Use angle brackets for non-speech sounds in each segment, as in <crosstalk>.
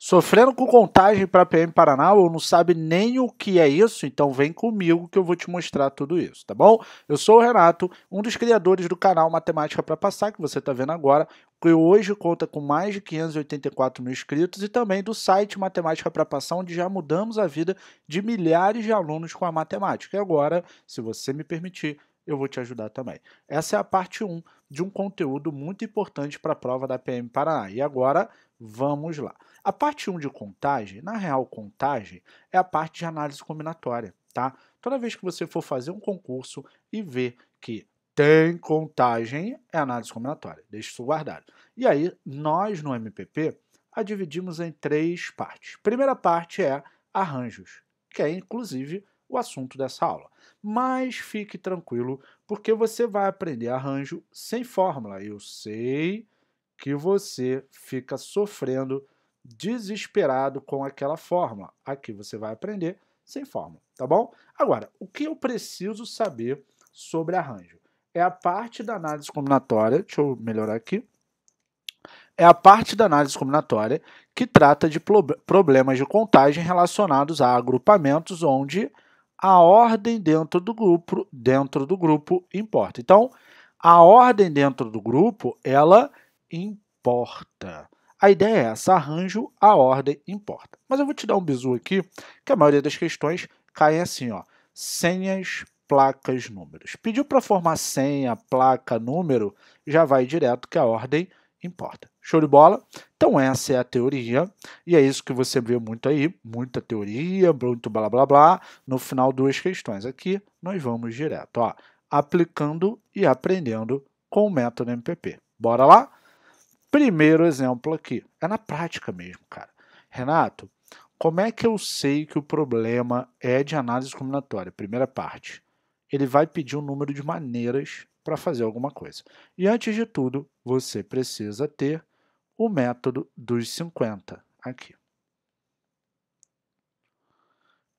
Sofrendo com contagem para PM Paraná ou não sabe nem o que é isso? Então vem comigo que eu vou te mostrar tudo isso, tá bom? Eu sou o Renato, um dos criadores do canal Matemática para Passar, que você está vendo agora, que hoje conta com mais de 584 mil inscritos e também do site Matemática para Passar, onde já mudamos a vida de milhares de alunos com a matemática. E agora, se você me permitir, eu vou te ajudar também. Essa é a parte 1 de um conteúdo muito importante para a prova da PM Paraná. E agora Vamos lá. A parte 1 de contagem, na real, contagem é a parte de análise combinatória, tá? Toda vez que você for fazer um concurso e ver que tem contagem, é análise combinatória. Deixa isso guardado. E aí, nós no MPP a dividimos em três partes. Primeira parte é arranjos, que é inclusive o assunto dessa aula. Mas fique tranquilo, porque você vai aprender arranjo sem fórmula. Eu sei que você fica sofrendo desesperado com aquela fórmula. Aqui você vai aprender sem fórmula, tá bom? Agora, o que eu preciso saber sobre arranjo? É a parte da análise combinatória, deixa eu melhorar aqui. É a parte da análise combinatória que trata de problemas de contagem relacionados a agrupamentos onde a ordem dentro do grupo, dentro do grupo importa. Então, a ordem dentro do grupo, ela importa. A ideia é essa, arranjo, a ordem importa. Mas eu vou te dar um bizu aqui, que a maioria das questões caem assim, ó. Senhas, placas, números. Pediu para formar senha, placa, número, já vai direto que a ordem importa. Show de bola? Então essa é a teoria, e é isso que você vê muito aí, muita teoria, muito blá blá blá. No final, duas questões. Aqui nós vamos direto, ó, aplicando e aprendendo com o método MPP. Bora lá? Primeiro exemplo aqui. É na prática mesmo, cara. Renato, como é que eu sei que o problema é de análise combinatória? Primeira parte. Ele vai pedir um número de maneiras para fazer alguma coisa. E antes de tudo, você precisa ter o método dos 50 aqui.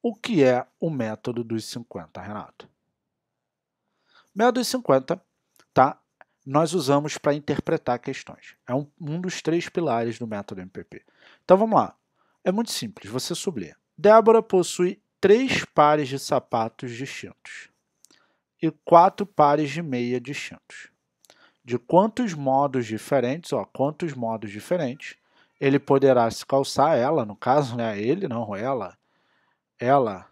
O que é o método dos 50, Renato? Método dos 50 tá? nós usamos para interpretar questões. É um, um dos três pilares do método MPP. Então vamos lá. É muito simples, você sublinha. Débora possui três pares de sapatos distintos e quatro pares de meia distintos. De quantos modos diferentes, ó, quantos modos diferentes, ele poderá se calçar, ela, no caso, né, ele, não ela, ela,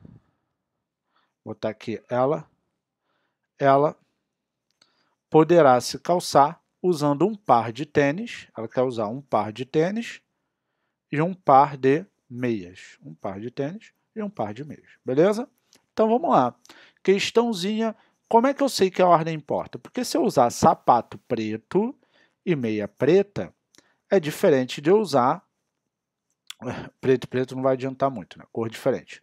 vou botar aqui, ela, ela poderá se calçar usando um par de tênis, ela quer usar um par de tênis e um par de meias. Um par de tênis e um par de meias, beleza? Então vamos lá. Questãozinha, como é que eu sei que a ordem importa? Porque se eu usar sapato preto e meia preta, é diferente de eu usar... <laughs> Preto e preto não vai adiantar muito, né? Cor diferente.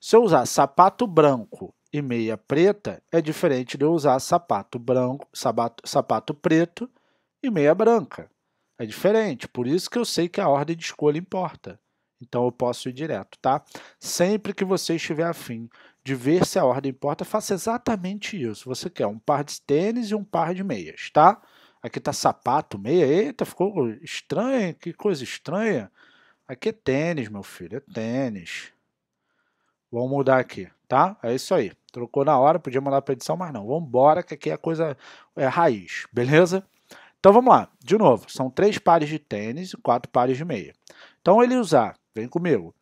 Se eu usar sapato branco e meia preta é diferente de eu usar sapato branco, sapato, sapato preto e meia branca. É diferente, por isso que eu sei que a ordem de escolha importa. Então eu posso ir direto, tá? Sempre que você estiver afim de ver se a ordem importa, faça exatamente isso. Você quer um par de tênis e um par de meias, tá? Aqui tá sapato, meia. Eita, ficou estranho, que coisa estranha. Aqui é tênis, meu filho, é tênis. Vamos mudar aqui, tá? É isso aí. Trocou na hora, podia mandar para edição, mas não. Vamos embora, que aqui é a coisa é raiz, beleza? Então vamos lá, de novo, são três pares de tênis e quatro pares de meia. Então ele usar, vem comigo,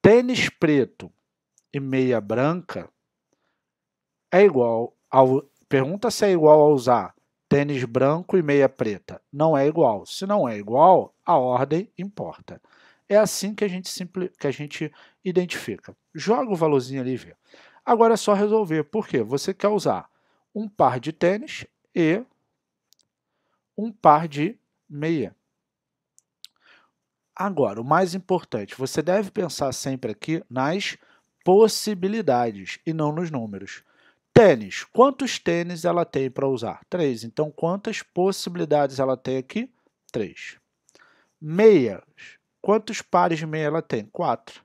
tênis preto e meia branca é igual ao. Pergunta se é igual a usar tênis branco e meia preta. Não é igual. Se não é igual, a ordem importa. É assim que a gente, simpli, que a gente identifica. Joga o valorzinho ali e vê. Agora é só resolver. Por quê? Você quer usar um par de tênis e um par de meia. Agora, o mais importante, você deve pensar sempre aqui nas possibilidades e não nos números. Tênis. Quantos tênis ela tem para usar? Três. Então, quantas possibilidades ela tem aqui? Três. Meias. Quantos pares de meia ela tem? Quatro.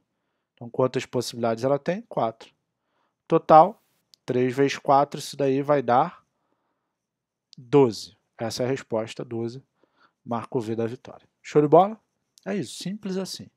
Então, quantas possibilidades ela tem? Quatro total, 3 vezes 4, isso daí vai dar 12. Essa é a resposta, 12. Marco V da vitória. Show de bola? É isso, simples assim.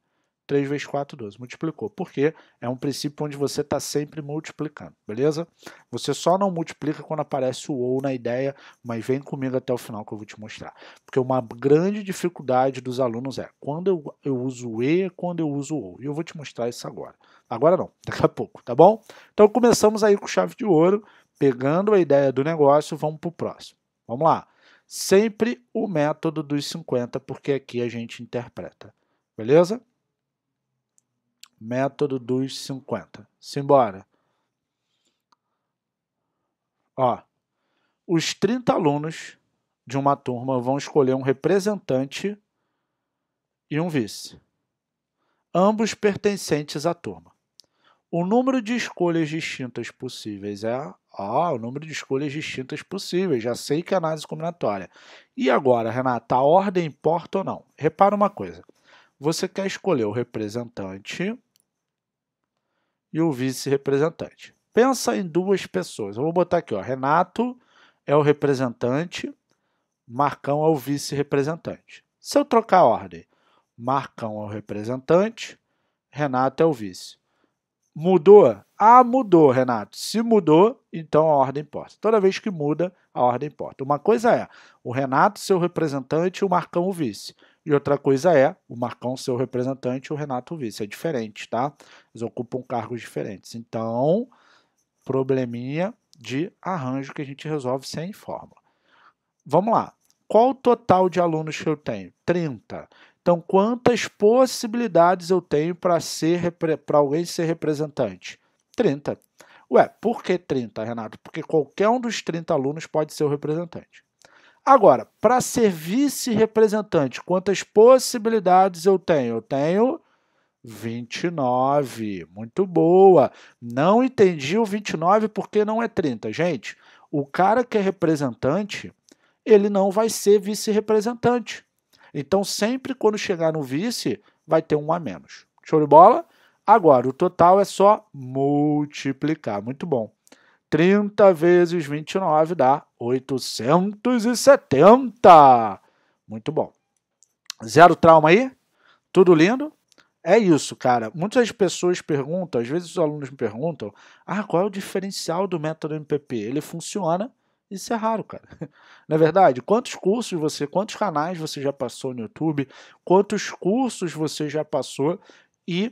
3 vezes 4, 12. Multiplicou. Porque é um princípio onde você está sempre multiplicando, beleza? Você só não multiplica quando aparece o ou na ideia, mas vem comigo até o final que eu vou te mostrar. Porque uma grande dificuldade dos alunos é quando eu, eu uso o e, quando eu uso o ou. E eu vou te mostrar isso agora. Agora não, <laughs> daqui a pouco, tá bom? Então começamos aí com chave de ouro, pegando a ideia do negócio, vamos para o próximo. Vamos lá. Sempre o método dos 50, porque aqui a gente interpreta. Beleza? Método dos 50. Simbora. Ó, os 30 alunos de uma turma vão escolher um representante e um vice, ambos pertencentes à turma. O número de escolhas distintas possíveis é. Ah, o número de escolhas distintas possíveis. Já sei que é análise combinatória. E agora, Renata, a ordem importa ou não? Repara uma coisa. Você quer escolher o representante e o vice-representante. Pensa em duas pessoas. Eu vou botar aqui, ó, Renato é o representante, Marcão é o vice-representante. Se eu trocar a ordem, Marcão é o representante, Renato é o vice. Mudou? Ah, mudou, Renato. Se mudou, então a ordem importa. Toda vez que muda, a ordem importa. Uma coisa é o Renato ser o representante e o Marcão o vice. E outra coisa é o Marcão ser o representante e o Renato o vice. É diferente, tá? Eles ocupam cargos diferentes. Então, probleminha de arranjo que a gente resolve sem fórmula. Vamos lá. Qual o total de alunos que eu tenho? 30. Então, quantas possibilidades eu tenho para ser para alguém ser representante? 30. Ué, por que 30, Renato? Porque qualquer um dos 30 alunos pode ser o representante. Agora, para ser vice-representante, quantas possibilidades eu tenho? Eu tenho 29. Muito boa. Não entendi o 29 porque não é 30. Gente, o cara que é representante, ele não vai ser vice-representante. Então, sempre quando chegar no vice, vai ter um a menos. Show de bola? Agora, o total é só multiplicar. Muito bom. 30 vezes 29 dá 870. Muito bom. Zero trauma aí? Tudo lindo? É isso, cara. Muitas pessoas perguntam, às vezes os alunos me perguntam, ah, qual é o diferencial do método MPP? Ele funciona, isso é raro, cara. <laughs> Na é verdade, quantos cursos você, quantos canais você já passou no YouTube, quantos cursos você já passou e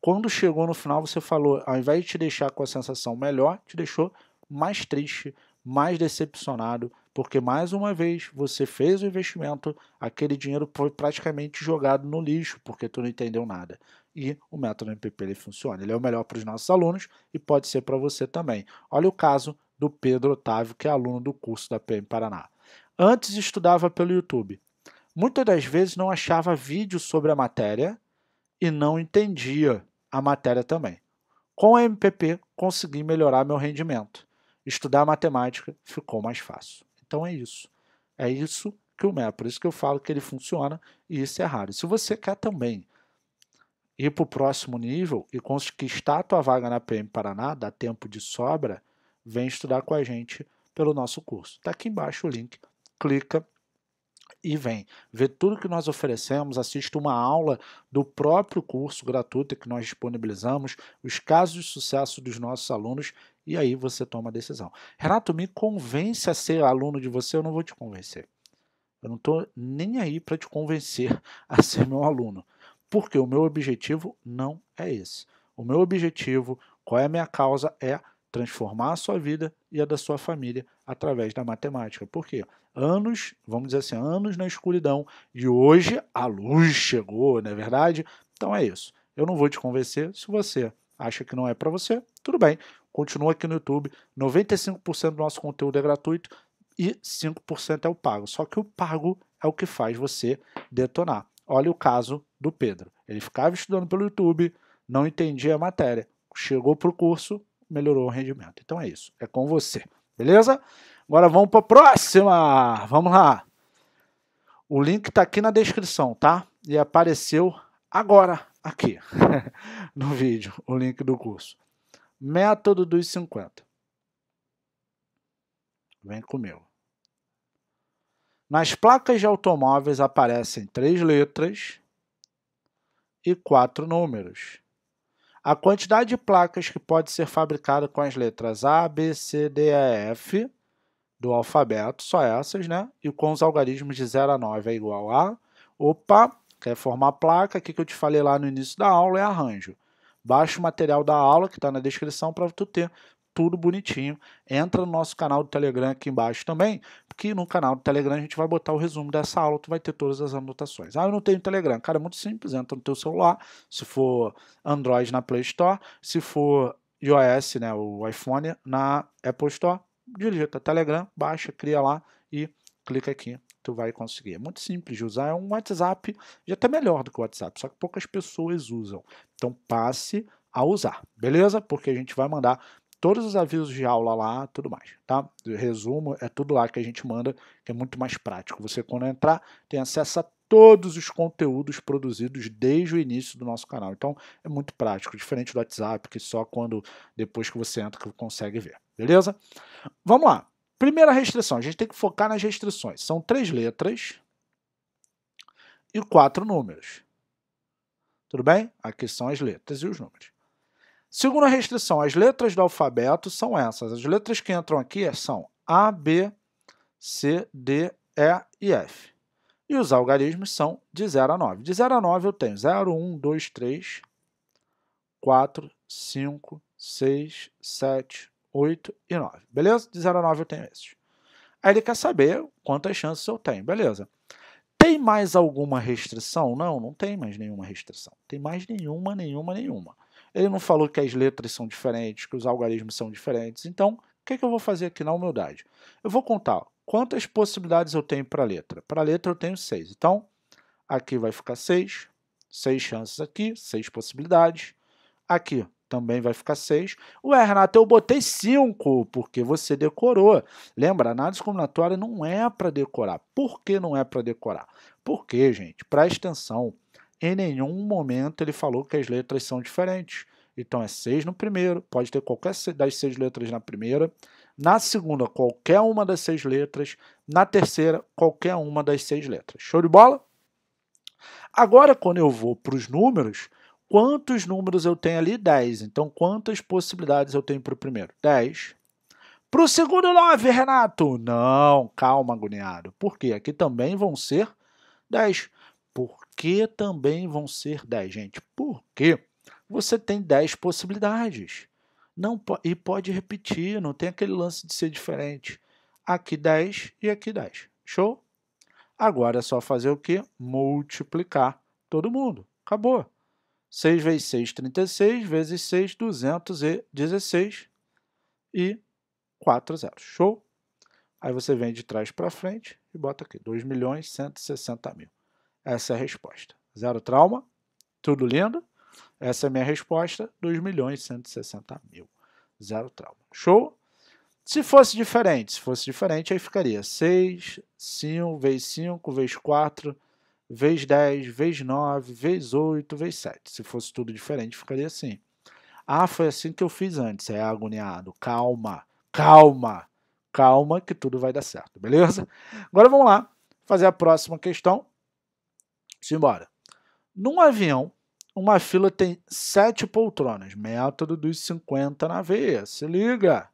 quando chegou no final você falou, ao invés de te deixar com a sensação melhor, te deixou mais triste, mais decepcionado, porque mais uma vez você fez o investimento, aquele dinheiro foi praticamente jogado no lixo, porque tu não entendeu nada. E o método MPP ele funciona, ele é o melhor para os nossos alunos e pode ser para você também. Olha o caso do Pedro Otávio, que é aluno do curso da PM Paraná. Antes estudava pelo YouTube. Muitas das vezes não achava vídeo sobre a matéria e não entendia a matéria também. Com a MPP consegui melhorar meu rendimento estudar matemática ficou mais fácil. Então é isso. É isso que o MEA, por isso que eu falo que ele funciona e isso é raro. Se você quer também ir para o próximo nível e conquistar a tua vaga na PM Paraná, dá tempo de sobra, vem estudar com a gente pelo nosso curso. Está aqui embaixo o link, clica e vem ver tudo que nós oferecemos, assista uma aula do próprio curso gratuito que nós disponibilizamos, os casos de sucesso dos nossos alunos e aí você toma a decisão. Renato, me convence a ser aluno de você, eu não vou te convencer. Eu não estou nem aí para te convencer <laughs> a ser meu aluno, porque o meu objetivo não é esse. O meu objetivo, qual é a minha causa, é transformar a sua vida e a da sua família através da matemática. Por quê? Anos, vamos dizer assim, anos na escuridão. E hoje a luz chegou, não é verdade? Então é isso. Eu não vou te convencer. Se você acha que não é para você, tudo bem. Continua aqui no YouTube. 95% do nosso conteúdo é gratuito e 5% é o pago. Só que o pago é o que faz você detonar. Olha o caso do Pedro. Ele ficava estudando pelo YouTube, não entendia a matéria. Chegou para o curso, melhorou o rendimento. Então é isso. É com você. Beleza? Agora vamos para a próxima. Vamos lá. O link está aqui na descrição, tá? E apareceu agora aqui <laughs> no vídeo o link do curso. Método dos 50. Vem comigo. Nas placas de automóveis aparecem três letras e quatro números. A quantidade de placas que pode ser fabricada com as letras A, B, C, D, E, F do alfabeto, só essas, né? E com os algarismos de 0 a 9 é igual a... Opa, quer formar placa? O que eu te falei lá no início da aula é arranjo. Baixa o material da aula que está na descrição para tu ter tudo bonitinho. Entra no nosso canal do Telegram aqui embaixo também, porque no canal do Telegram a gente vai botar o resumo dessa aula, tu vai ter todas as anotações. Ah, eu não tenho Telegram. Cara, é muito simples, entra no teu celular, se for Android na Play Store, se for iOS, né, o iPhone, na Apple Store, digita Telegram, baixa, cria lá e clica aqui tu vai conseguir. É muito simples de usar, é um WhatsApp já até melhor do que o WhatsApp, só que poucas pessoas usam. Então passe a usar, beleza? Porque a gente vai mandar todos os avisos de aula lá, tudo mais, tá? Resumo, é tudo lá que a gente manda, que é muito mais prático. Você, quando entrar, tem acesso a todos os conteúdos produzidos desde o início do nosso canal. Então, é muito prático, diferente do WhatsApp, que só quando depois que você entra que você consegue ver. Beleza? Vamos lá. Primeira restrição, a gente tem que focar nas restrições. São três letras e quatro números. Tudo bem? Aqui são as letras e os números. Segunda restrição, as letras do alfabeto são essas. As letras que entram aqui são A, B, C, D, E e F. E os algarismos são de 0 a 9. De 0 a 9 eu tenho 0, 1, 2, 3, 4, 5, 6, 7, 8 e 9. Beleza? De 0 a 9 eu tenho esses. Aí ele quer saber quantas chances eu tenho. Beleza. Tem mais alguma restrição? Não, não tem mais nenhuma restrição. Tem mais nenhuma, nenhuma, nenhuma. Ele não falou que as letras são diferentes, que os algarismos são diferentes. Então, o que, é que eu vou fazer aqui na humildade? Eu vou contar quantas possibilidades eu tenho para a letra. Para a letra eu tenho seis. Então, aqui vai ficar seis, seis chances aqui, seis possibilidades. Aqui também vai ficar 6. Ué, Renato, eu botei 5, porque você decorou. Lembra, análise combinatória não é para decorar. Por que não é para decorar? Porque, gente, presta atenção. Em nenhum momento ele falou que as letras são diferentes. Então é 6 no primeiro, pode ter qualquer das seis letras na primeira, na segunda, qualquer uma das seis letras, na terceira, qualquer uma das seis letras. Show de bola? Agora, quando eu vou para os números, quantos números eu tenho ali? 10. Então, quantas possibilidades eu tenho para o primeiro? 10. Para o segundo, 9, Renato. Não, calma, agoniado. Por quê? Aqui também vão ser 10 que também vão ser 10. Gente, Porque Você tem 10 possibilidades. Não, e pode repetir, não tem aquele lance de ser diferente. Aqui 10 e aqui 10. Show? Agora é só fazer o quê? Multiplicar todo mundo. Acabou. 6 vezes 6, 36, vezes 6, 216 e 4 zeros. Show? Aí você vem de trás para frente e bota aqui, 2 milhões 160 mil. Essa é a resposta. Zero trauma, tudo lindo. Essa é a minha resposta, 2 milhões e 160 mil. Zero trauma. Show? Se fosse diferente, se fosse diferente, aí ficaria 6, 5, vezes 5, vezes 4, vezes 10, vezes 9, vezes 8, vezes 7. Se fosse tudo diferente, ficaria assim. Ah, foi assim que eu fiz antes, é agoniado. Calma, calma, calma que tudo vai dar certo, beleza? Agora vamos lá fazer a próxima questão. Simbora. Num avião, uma fila tem sete poltronas, método dos 50 na veia. Se liga!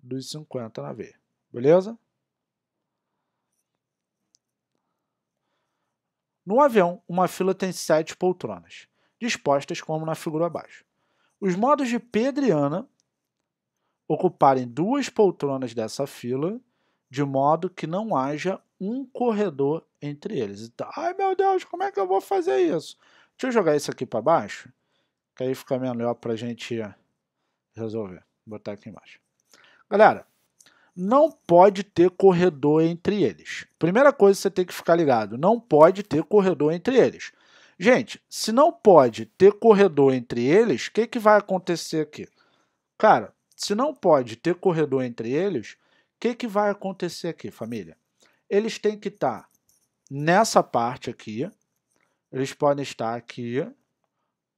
Dos 50 na veia. Beleza? Num avião, uma fila tem sete poltronas, dispostas como na figura abaixo. Os modos de Ana ocuparem duas poltronas dessa fila, de modo que não haja um corredor entre eles. Então, ai meu Deus, como é que eu vou fazer isso? Deixa eu jogar isso aqui para baixo, que aí fica melhor para a gente resolver. Vou botar aqui embaixo. Galera, não pode ter corredor entre eles. Primeira coisa que você tem que ficar ligado, não pode ter corredor entre eles. Gente, se não pode ter corredor entre eles, o que, que vai acontecer aqui? Cara, se não pode ter corredor entre eles, o que, que vai acontecer aqui, família? eles têm que estar tá nessa parte aqui, eles podem estar aqui,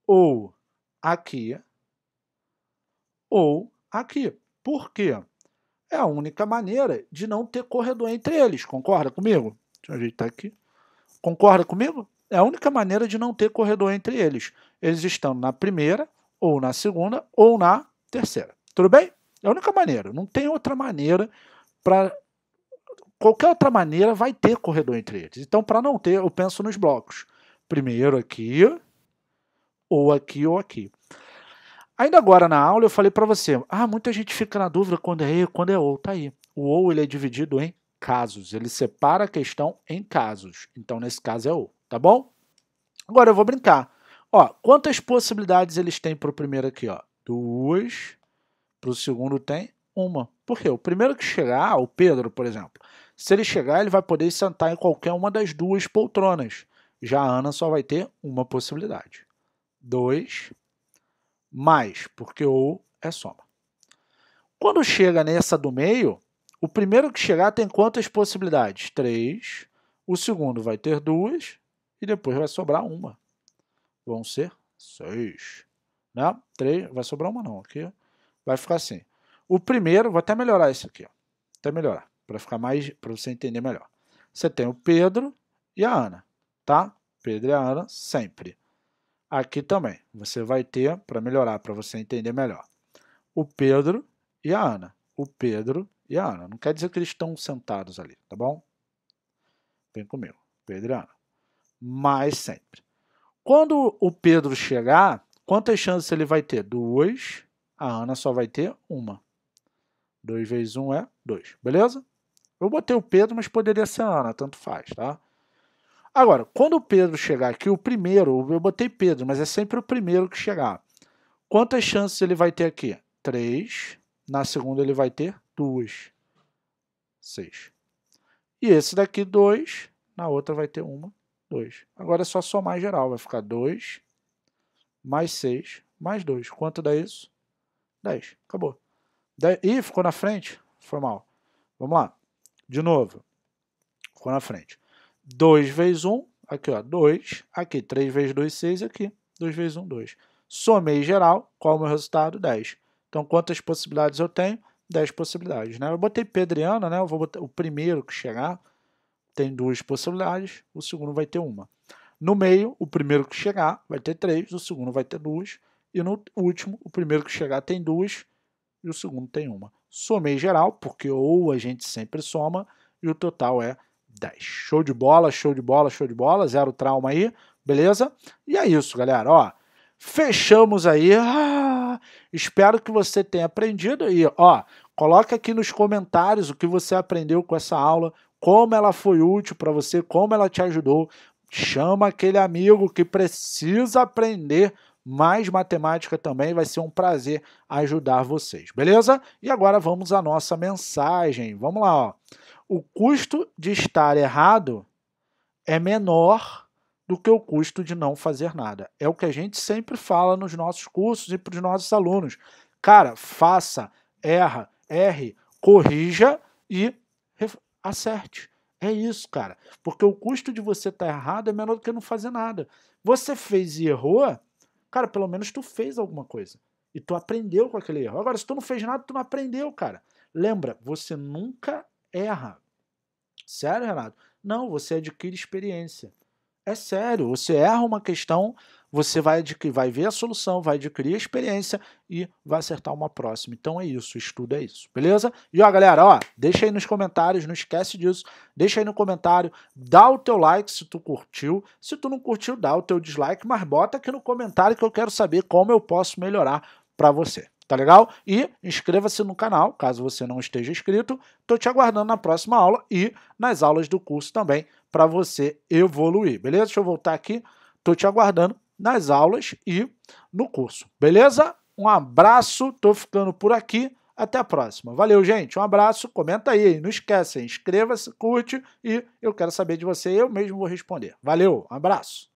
ou aqui, ou aqui. Por quê? É a única maneira de não ter corredor entre eles, concorda comigo? Deixa eu ajeitar aqui. Concorda comigo? É a única maneira de não ter corredor entre eles. Eles estão na primeira, ou na segunda, ou na terceira. Tudo bem? É a única maneira. Não tem outra maneira para qualquer outra maneira vai ter corredor entre eles. Então, para não ter, eu penso nos blocos. Primeiro aqui, ou aqui, ou aqui. Ainda agora na aula eu falei para você, ah, muita gente fica na dúvida quando é e, quando é ou, tá aí. O ou ele é dividido em casos, ele separa a questão em casos. Então nesse caso é ou, tá bom? Agora eu vou brincar. Ó, quantas possibilidades eles têm para o primeiro aqui, ó? Duas. Para o segundo tem uma. Por quê? O primeiro que chegar, o Pedro, por exemplo, se ele chegar, ele vai poder sentar em qualquer uma das duas poltronas. Já a Ana só vai ter uma possibilidade. 2 mais, porque ou é soma. Quando chega nessa do meio, o primeiro que chegar tem quantas possibilidades? 3. O segundo vai ter duas e depois vai sobrar uma. Vão ser 6. Né? 3, vai sobrar uma não, aqui vai ficar assim. O primeiro, vou até melhorar isso aqui, ó. até melhorar para ficar mais para você entender melhor. Você tem o Pedro e a Ana, tá? Pedro e a Ana sempre. Aqui também você vai ter para melhorar, para você entender melhor. O Pedro e a Ana. O Pedro e a Ana. Não quer dizer que eles estão sentados ali, tá bom? Vem comigo. Pedro e Ana. Mas sempre. Quando o Pedro chegar, quantas chances ele vai ter? Duas. A Ana só vai ter uma. 2 vezes 1 um é 2, beleza? Eu botei o Pedro, mas poderia ser Ana, tanto faz, tá? Agora, quando o Pedro chegar aqui, o primeiro, eu botei Pedro, mas é sempre o primeiro que chegar. Quantas chances ele vai ter aqui? Três. Na segunda ele vai ter duas. Seis. E esse daqui, dois. Na outra vai ter uma, dois. Agora é só somar geral. Vai ficar dois mais seis mais dois. Quanto dá isso? Dez. Acabou. Dez. Ih, ficou na frente? Foi mal. Vamos lá. De novo, ficou na frente. 2 vezes 1, aqui ó, 2, aqui 3 vezes 2, 6, aqui 2 vezes 1, 2. Somei geral, qual é o meu resultado? 10. Então, quantas possibilidades eu tenho? 10 possibilidades, né? Eu botei Pedriana, né? Eu vou botar o primeiro que chegar tem duas possibilidades, o segundo vai ter uma. No meio, o primeiro que chegar vai ter três, o segundo vai ter duas, e no último, o primeiro que chegar tem duas e o segundo tem uma somei geral, porque ou a gente sempre soma, e o total é 10. Show de bola, show de bola, show de bola, zero trauma aí, beleza? E é isso, galera, ó. Fechamos aí. Ah, espero que você tenha aprendido e, ó, coloca aqui nos comentários o que você aprendeu com essa aula, como ela foi útil para você, como ela te ajudou. Chama aquele amigo que precisa aprender mais matemática também. Vai ser um prazer ajudar vocês, beleza? E agora vamos à nossa mensagem. Vamos lá, ó. O custo de estar errado é menor do que o custo de não fazer nada. É o que a gente sempre fala nos nossos cursos e para os nossos alunos. Cara, faça, erra, erre, corrija e acerte. É isso, cara. Porque o custo de você estar tá errado é menor do que não fazer nada. Você fez e errou, Cara, pelo menos tu fez alguma coisa. E tu aprendeu com aquele erro. Agora, se tu não fez nada, tu não aprendeu, cara. Lembra, você nunca erra. Sério, Renato? Não, você adquire experiência. É sério, você erra uma questão, você vai, adquirir, vai ver a solução, vai adquirir a experiência e vai acertar uma próxima. Então é isso, estudo é isso, beleza? E ó, galera, ó, deixa aí nos comentários, não esquece disso. Deixa aí no comentário, dá o teu like se tu curtiu. Se tu não curtiu, dá o teu dislike, mas bota aqui no comentário que eu quero saber como eu posso melhorar para você. Tá legal? E inscreva-se no canal, caso você não esteja inscrito. Estou te aguardando na próxima aula e nas aulas do curso também, para você evoluir, beleza? Deixa eu voltar aqui. Estou te aguardando nas aulas e no curso, beleza? Um abraço, estou ficando por aqui. Até a próxima. Valeu, gente. Um abraço. Comenta aí. Não esquece. Inscreva-se, curte e eu quero saber de você. Eu mesmo vou responder. Valeu. Um abraço.